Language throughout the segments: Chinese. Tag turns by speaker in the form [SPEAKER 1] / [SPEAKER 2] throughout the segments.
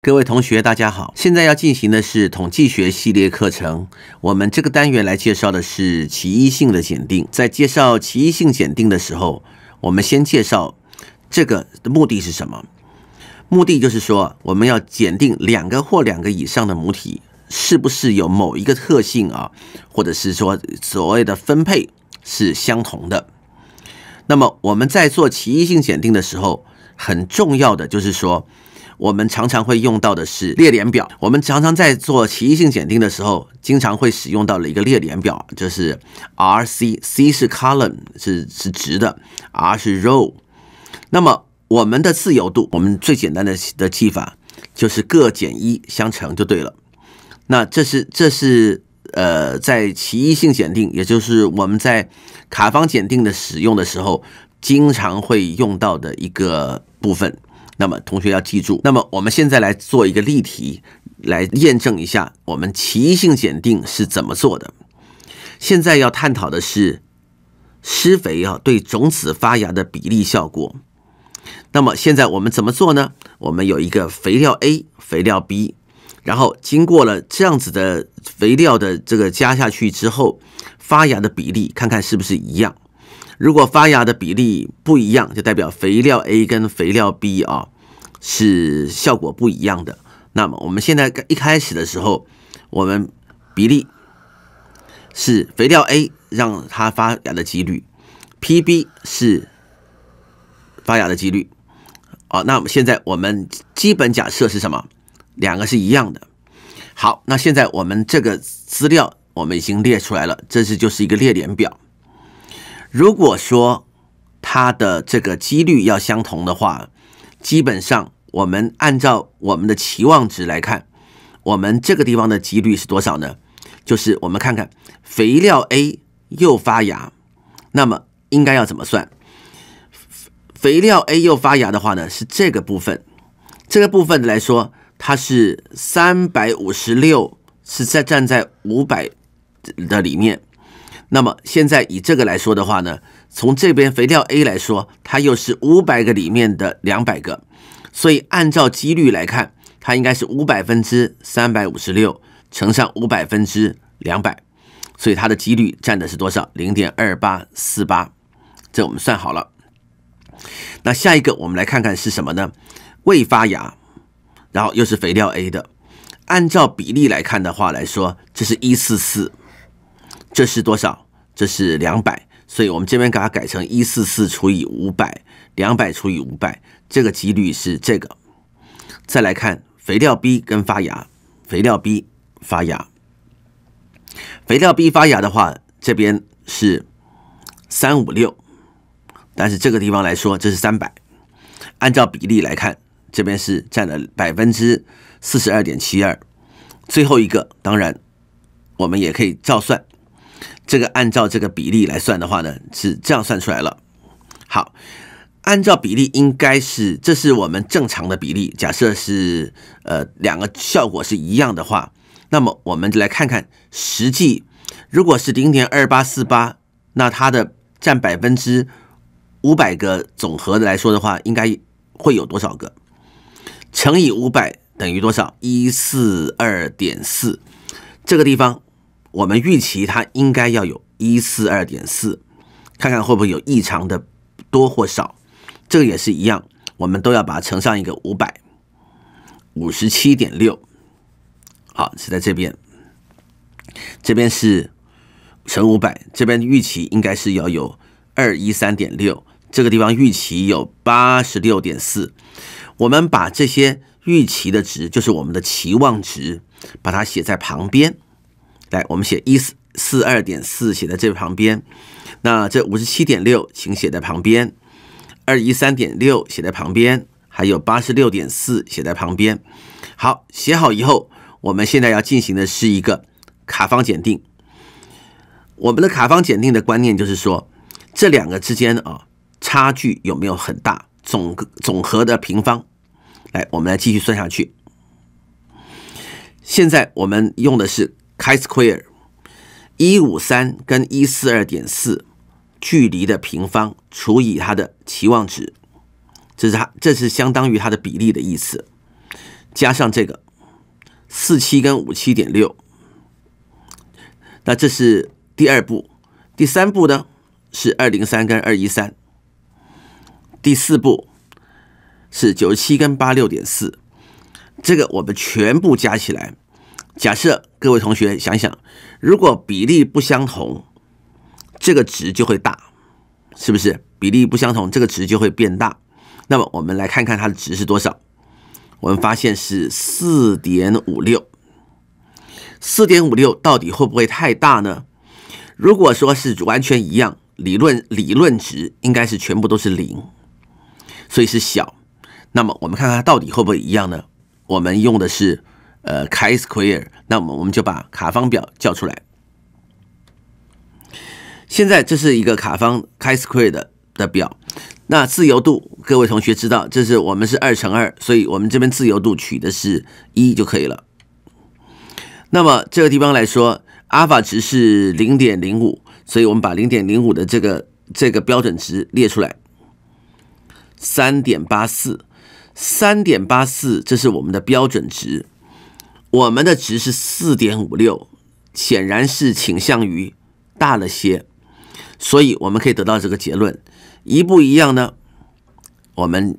[SPEAKER 1] 各位同学，大家好。现在要进行的是统计学系列课程。我们这个单元来介绍的是奇异性的检定。在介绍奇异性检定的时候，我们先介绍这个的目的是什么？目的就是说，我们要检定两个或两个以上的母体是不是有某一个特性啊，或者是说所谓的分配是相同的。那么我们在做奇异性检定的时候，很重要的就是说。我们常常会用到的是列联表。我们常常在做奇异性检定的时候，经常会使用到的一个列联表，就是 R C C 是 Column 是是值的，R 是 Row。那么我们的自由度，我们最简单的的记法就是各减一相乘就对了。那这是这是呃，在奇异性检定，也就是我们在卡方检定的使用的时候，经常会用到的一个部分。那么，同学要记住。那么，我们现在来做一个例题，来验证一下我们奇异性检定是怎么做的。现在要探讨的是施肥啊对种子发芽的比例效果。那么，现在我们怎么做呢？我们有一个肥料 A、肥料 B，然后经过了这样子的肥料的这个加下去之后，发芽的比例看看是不是一样。如果发芽的比例不一样，就代表肥料 A 跟肥料 B 啊是效果不一样的。那么我们现在一开始的时候，我们比例是肥料 A 让它发芽的几率 Pb 是发芽的几率哦。那我们现在我们基本假设是什么？两个是一样的。好，那现在我们这个资料我们已经列出来了，这是就是一个列联表。如果说它的这个几率要相同的话，基本上我们按照我们的期望值来看，我们这个地方的几率是多少呢？就是我们看看肥料 A 又发芽，那么应该要怎么算？肥料 A 又发芽的话呢，是这个部分，这个部分来说，它是三百五十六是在站在五百的里面。那么现在以这个来说的话呢，从这边肥料 A 来说，它又是五百个里面的两百个，所以按照几率来看，它应该是五百分之三百五十六乘上五百分之两百，所以它的几率占的是多少？零点二八四八，这我们算好了。那下一个我们来看看是什么呢？未发芽，然后又是肥料 A 的，按照比例来看的话来说，这是一四四。这是多少？这是两百，所以我们这边给它改成一四四除以五百，两百除以五百，这个几率是这个。再来看肥料 B 跟发芽，肥料 B 发芽，肥料 B 发芽的话，这边是三五六，但是这个地方来说，这是三百，按照比例来看，这边是占了百分之四十二点七二。最后一个，当然我们也可以照算。这个按照这个比例来算的话呢，是这样算出来了。好，按照比例应该是，这是我们正常的比例。假设是呃两个效果是一样的话，那么我们就来看看实际，如果是零点二八四八，那它的占百分之五百个总和的来说的话，应该会有多少个？乘以五百等于多少？一四二点四，这个地方。我们预期它应该要有一四二点四，看看会不会有异常的多或少，这个也是一样，我们都要把它乘上一个五百五十七点六，好是在这边，这边是乘五百，这边预期应该是要有二一三点六，这个地方预期有八十六点四，我们把这些预期的值，就是我们的期望值，把它写在旁边。来，我们写一四四二点四写在这旁边，那这五十七点六请写在旁边，二一三点六写在旁边，还有八十六点四写在旁边。好，写好以后，我们现在要进行的是一个卡方检定。我们的卡方检定的观念就是说，这两个之间啊差距有没有很大？总总和的平方。来，我们来继续算下去。现在我们用的是。k a i s a r e 一五三跟一四二点四距离的平方除以它的期望值，这是它，这是相当于它的比例的意思。加上这个四七跟五七点六，那这是第二步，第三步呢是二零三跟二一三，第四步是九十七跟八六点四，这个我们全部加起来。假设各位同学想一想，如果比例不相同，这个值就会大，是不是？比例不相同，这个值就会变大。那么我们来看看它的值是多少。我们发现是四点五六，四点五六到底会不会太大呢？如果说是完全一样，理论理论值应该是全部都是零，所以是小。那么我们看看到底会不会一样呢？我们用的是。呃，k square，那么我们就把卡方表叫出来。现在这是一个卡方 k square 的的表，那自由度各位同学知道，这是我们是二乘二，所以我们这边自由度取的是一就可以了。那么这个地方来说，阿尔法值是零点零五，所以我们把零点零五的这个这个标准值列出来，三点八四，三点八四，这是我们的标准值。我们的值是四点五六，显然是倾向于大了些，所以我们可以得到这个结论：一不一样呢？我们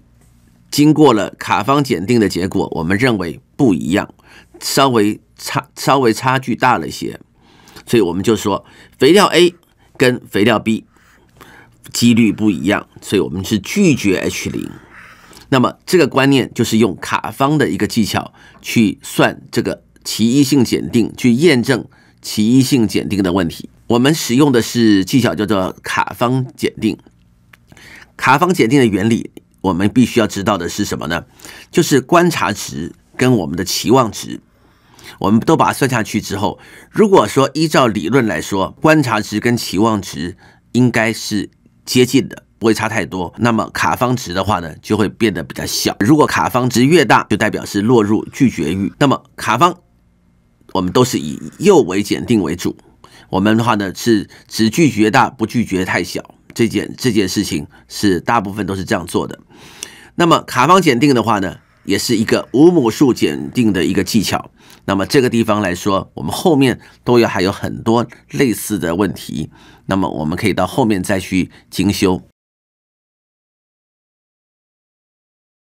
[SPEAKER 1] 经过了卡方检定的结果，我们认为不一样，稍微差稍微差距大了些，所以我们就说肥料 A 跟肥料 B 几率不一样，所以我们是拒绝 H 零。那么这个观念就是用卡方的一个技巧去算这个奇异性检定，去验证奇异性检定的问题。我们使用的是技巧叫做卡方检定。卡方检定的原理，我们必须要知道的是什么呢？就是观察值跟我们的期望值，我们都把它算下去之后，如果说依照理论来说，观察值跟期望值应该是接近的。不会差太多，那么卡方值的话呢，就会变得比较小。如果卡方值越大，就代表是落入拒绝域。那么卡方，我们都是以右为检定为主。我们的话呢，是只拒绝大，不拒绝太小。这件这件事情是大部分都是这样做的。那么卡方检定的话呢，也是一个无母数检定的一个技巧。那么这个地方来说，我们后面都要还有很多类似的问题，那么我们可以到后面再去精修。